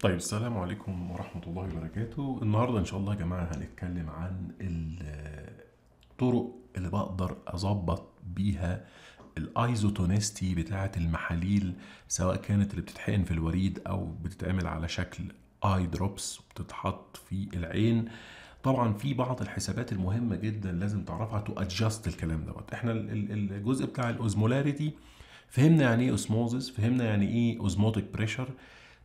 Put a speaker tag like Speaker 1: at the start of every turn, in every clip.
Speaker 1: طيب السلام عليكم ورحمة الله وبركاته النهاردة إن شاء الله يا جماعة هنتكلم عن الطرق اللي بقدر أظبط بيها الايزوتونستي بتاعة المحاليل سواء كانت اللي بتتحقن في الوريد أو بتتعمل على شكل اي دروبس بتتحط في العين طبعا في بعض الحسابات المهمة جدا لازم تعرفها تو أدجاست الكلام دوت احنا الجزء بتاع الاوزمولاريتي فهمنا يعني ايه اوسموزس فهمنا يعني ايه اوزموتيك بريشر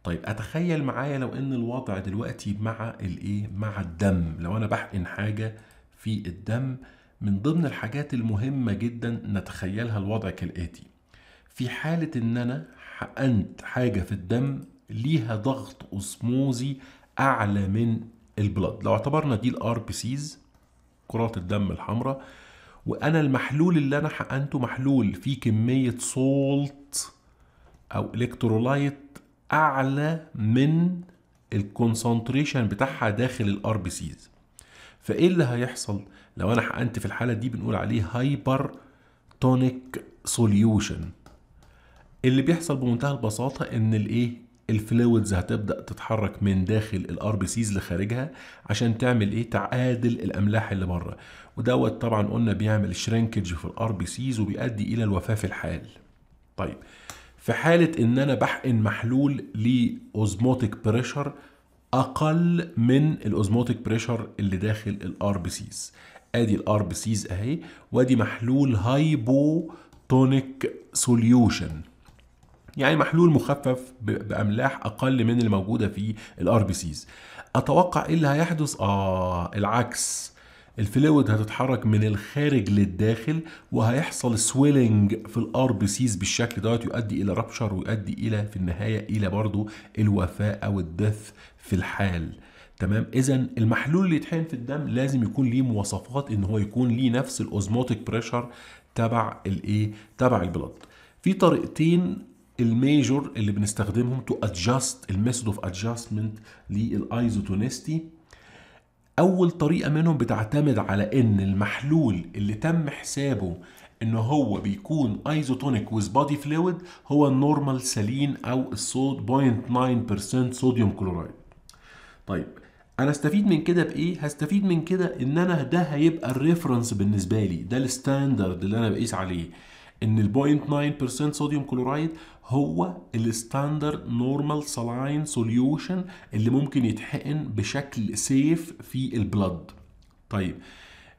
Speaker 1: طيب اتخيل معايا لو ان الوضع دلوقتي مع الايه مع الدم لو انا بحقن حاجه في الدم من ضمن الحاجات المهمه جدا نتخيلها الوضع كالاتي في حاله ان انا حقنت حاجه في الدم ليها ضغط اسموزي اعلى من البلد لو اعتبرنا دي الار بي سيز كرات الدم الحمراء وانا المحلول اللي انا حقنته محلول فيه كميه صولت او الكترولايت اعلى من الكونسنتريشن بتاعها داخل الار بي سيز فايه اللي هيحصل لو انا حقنت في الحاله دي بنقول عليه هايبر تونيك سوليوشن اللي بيحصل بمنتهى البساطه ان الايه الفلويدز هتبدا تتحرك من داخل الار بي سيز لخارجها عشان تعمل ايه تعادل الاملاح اللي بره ودوت طبعا قلنا بيعمل شرينكج في الار بي سيز وبيؤدي الى الوفاه في الحال طيب في حالة ان انا بحقن محلول لاوزموتيك بريشر اقل من الاوزموتيك بريشر اللي داخل الار بي سيز ادي الار بي سيز اهي وادي محلول هايبو تونيك سوليوشن يعني محلول مخفف باملاح اقل من اللي موجوده في الار بي سيز اتوقع ايه اللي هيحدث اه العكس الفلويد هتتحرك من الخارج للداخل وهيحصل سويلنج في الار بي سيز بالشكل دوت يؤدي الى رابشر ويؤدي الى في النهايه الى برضو الوفاه او الدث في الحال تمام اذا المحلول اللي يتحقن في الدم لازم يكون ليه مواصفات ان هو يكون ليه نفس الاوزموتيك بريشر تبع الايه تبع البلد في طريقتين الميجور اللي بنستخدمهم تو ادجاست الميثود اوف ادجاستمنت للايزوتونيستي أول طريقة منهم بتعتمد على إن المحلول اللي تم حسابه إن هو بيكون ايزوتونيك ويز بادي فلويد هو النورمال سالين أو الصود 0.9% صوديوم كلورايد. طيب انا استفيد من كده بايه هستفيد من كده ان انا ده هيبقى الريفرنس بالنسبه لي ده الستاندرد اللي انا بقيس عليه ان ال 0.9% صوديوم كلورايد هو الستاندرد نورمال سالاين سوليوشن اللي ممكن يتحقن بشكل سيف في البلد طيب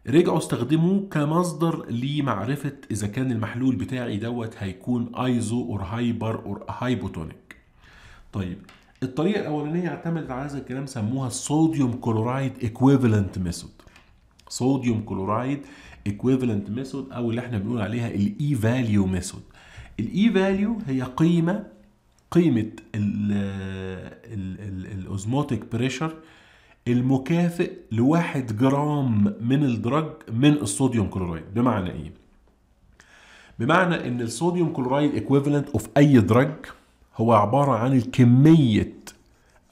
Speaker 1: رجعوا استخدموه كمصدر لمعرفة إذا كان المحلول بتاعي دوت هيكون ايزو اور هايبر اور هايبوتونيك. طيب الطريقة الأولانية اعتمدت على هذا الكلام سموها الصوديوم كلورايد ايكويفالنت ميثود. صوديوم كلورايد ايكويفالنت ميثود او اللي احنا بنقول عليها الاي فاليو ميثود الاي فاليو هي قيمه قيمه الاوزموتيك بريشر المكافئ لواحد جرام من الدرج من الصوديوم كلورايد بمعنى ايه بمعنى ان الصوديوم كلورايد ايكويفالنت اوف اي درج هو عباره عن الكميه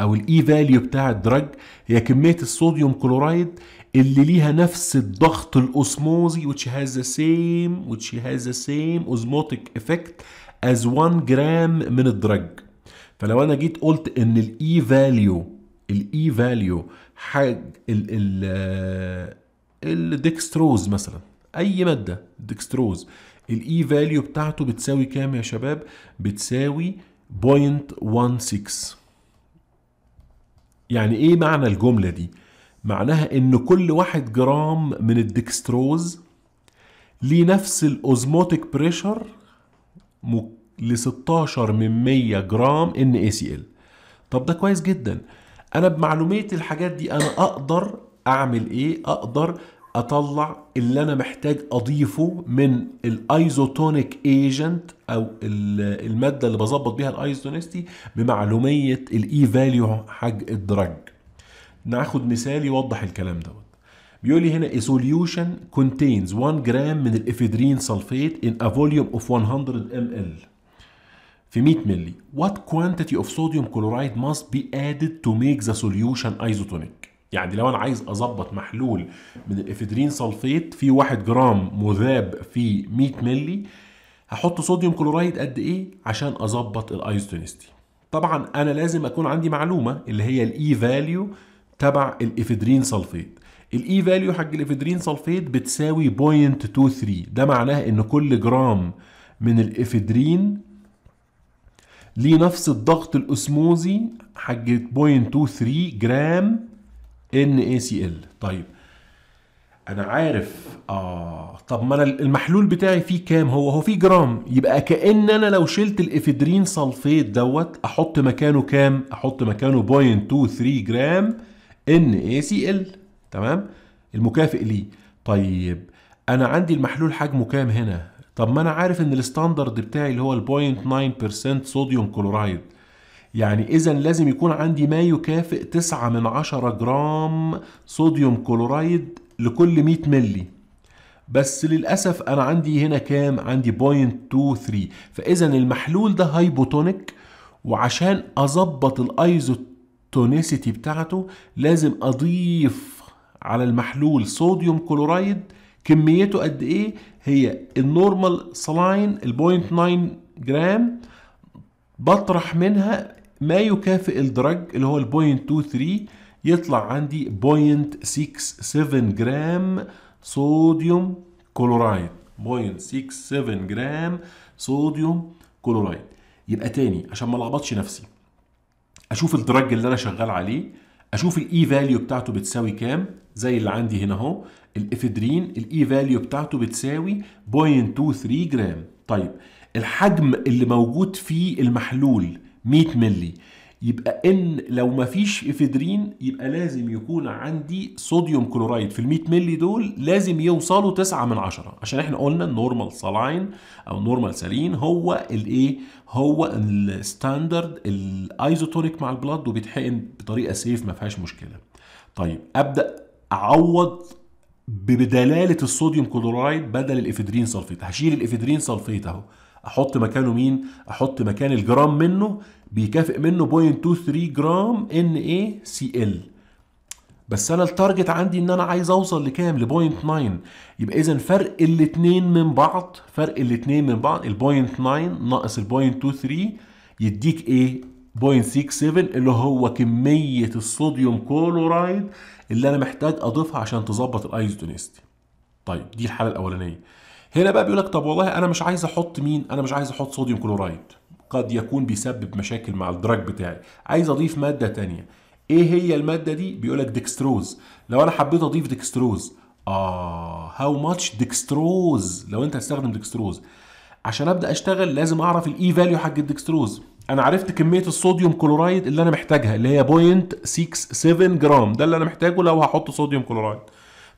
Speaker 1: او الاي فاليو بتاع الدرج هي كميه الصوديوم كلورايد اللي ليها نفس الضغط الاسموزي which has the same which has the same osmotic effect as 1 جرام من الدرج فلو انا جيت قلت ان الاي فاليو الاي فاليو حاج ال الديكستروز آه، مثلا اي ماده ديكستروز الاي فاليو بتاعته بتساوي كام يا شباب بتساوي 0.16 يعني ايه معنى الجملة دي؟ معناها ان كل واحد جرام من الدكستروز ليه نفس الاوزموتيك بريشر ل 16 من 100 جرام ان اي سي ال طب ده كويس جدا انا بمعلوماتي الحاجات دي انا اقدر اعمل ايه اقدر اطلع اللي انا محتاج اضيفه من الايزوتونيك ايجنت او الماده اللي بظبط بيها الايزوتونيستي بمعلوميه الاي فاليو حج الدرج ناخد مثال يوضح الكلام دوت بيقول لي هنا a solution contains 1 جرام من الافيدرين سلفيت in a volume of 100 ml في 100 مللي what quantity of sodium chloride must be added to make the solution isotonic يعني لو انا عايز اظبط محلول من الافيدرين سلفيت في 1 جرام مذاب في 100 ملي هحط صوديوم كلورايد قد ايه عشان اظبط الايزوتونستي طبعا انا لازم اكون عندي معلومه اللي هي الاي فاليو e تبع الافيدرين سلفيت الاي فاليو e حق الافيدرين سلفيت بتساوي 0.23 ده معناه ان كل جرام من الافيدرين ليه نفس الضغط الاسموزي حق 0.23 جرام ان اي سي ال طيب انا عارف اه طب ما انا المحلول بتاعي فيه كام هو هو فيه جرام يبقى كان انا لو شلت الافيدرين صلفيت دوت احط مكانه كام احط مكانه 0.23 جرام ان اي سي ال تمام المكافئ ليه طيب انا عندي المحلول حجمه كام هنا طب ما انا عارف ان الستاندرد بتاعي اللي هو ال 0.9% صوديوم كلورايد يعني إذا لازم يكون عندي ما يكافئ 9 من 10 جرام صوديوم كلورايد لكل 100 ملي بس للأسف أنا عندي هنا كام؟ عندي 0.23 فإذا المحلول ده هايبوتونيك وعشان أظبط الأيزوتونيسيتي بتاعته لازم أضيف على المحلول صوديوم كلورايد كميته قد إيه؟ هي النورمال سلاين البوينت 9 جرام بطرح منها ما يكافئ الدرج اللي هو البوينت 23 يطلع عندي بوينت 67 جرام صوديوم كلورايد بوينت 67 جرام صوديوم كلورايد يبقى تاني عشان ما لخبطش نفسي اشوف الدرج اللي انا شغال عليه اشوف الاي فاليو e بتاعته بتساوي كام زي اللي عندي هنا اهو الافيدرين الاي فاليو e بتاعته بتساوي 0.23 جرام طيب الحجم اللي موجود فيه المحلول 100 مللي يبقى ان لو مفيش افيدرين يبقى لازم يكون عندي صوديوم كلورايد في ال 100 مللي دول لازم يوصلوا 9 من 10 عشان احنا قلنا النورمال سالاين او النورمال سالين هو الايه هو الستاندرد الايزوتونيك مع البلد وبيتحقن بطريقه سيف ما فيهاش مشكله طيب ابدا اعوض بدلاله الصوديوم كلورايد بدل الافيدرين سلفيت هشيل الافيدرين سلفيت اهو احط مكانه مين احط مكان الجرام منه بيكافئ منه 0.23 جرام ان اي سي ال بس انا التارجت عندي ان انا عايز اوصل لكام لبوينت 9 يبقى اذا فرق الاثنين من بعض فرق الاثنين من بعض البوينت 9 ناقص ال 23 يديك ايه 7 اللي هو كميه الصوديوم كلورايد اللي انا محتاج اضيفها عشان تظبط الايزوتونيستي طيب دي الحاله الاولانيه هنا بقى بيقول لك طب والله انا مش عايز احط مين انا مش عايز احط صوديوم كلورايد قد يكون بيسبب مشاكل مع الدراج بتاعي عايز اضيف ماده ثانيه ايه هي الماده دي بيقول لك ديكستروز لو انا حبيت اضيف ديكستروز اه هاو ماتش ديكستروز لو انت هتستخدم ديكستروز عشان ابدا اشتغل لازم اعرف الاي فاليو حق الديكستروز انا عرفت كميه الصوديوم كلورايد اللي انا محتاجها اللي هي 67 جرام ده اللي انا محتاجه لو هحط صوديوم كلورايد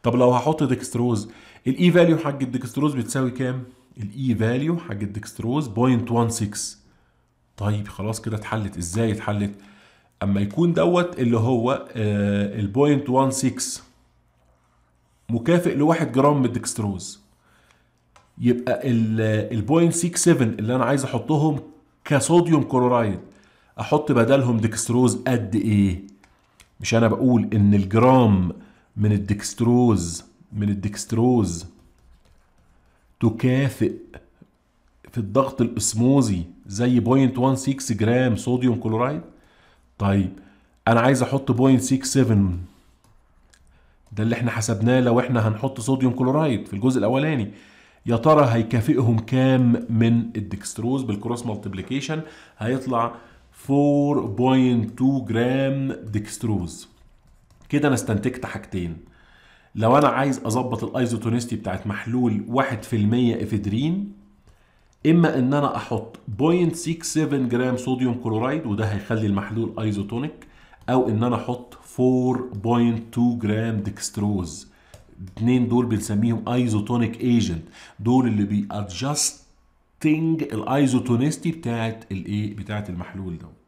Speaker 1: طب لو هحط ديكستروز الاي فاليو حق الدكستروز بتساوي كام الاي فاليو حق الدكستروز 0.16 طيب خلاص كده اتحلت ازاي اتحلت اما يكون دوت اللي هو آه، ال 0.16 مكافئ لواحد جرام من الدكستروز يبقى ال 0.67 اللي انا عايز احطهم كصوديوم كلورايد احط بدلهم دكستروز قد ايه مش انا بقول ان الجرام من الدكستروز من الدكستروز تكافئ في الضغط الاسموزي زي 0.16 جرام صوديوم كلورايد طيب انا عايز احط 0.67 ده اللي احنا حسبناه لو احنا هنحط صوديوم كلورايد في الجزء الاولاني يا ترى هيكافئهم كام من الدكستروز بالكروس مالتيبليكيشن هيطلع 4.2 جرام دكستروز كده انا استنتجت حاجتين لو انا عايز اظبط الايزوتونستي بتاعت محلول 1% افيدرين اما ان انا احط 0.67 جرام صوديوم كلورايد وده هيخلي المحلول ايزوتونيك او ان انا احط 4.2 جرام ديكستروز اتنين دول بنسميهم ايزوتونيك ايجنت دول اللي بيادجستنج الايزوتونستي بتاعت الايه بتاعت المحلول دوت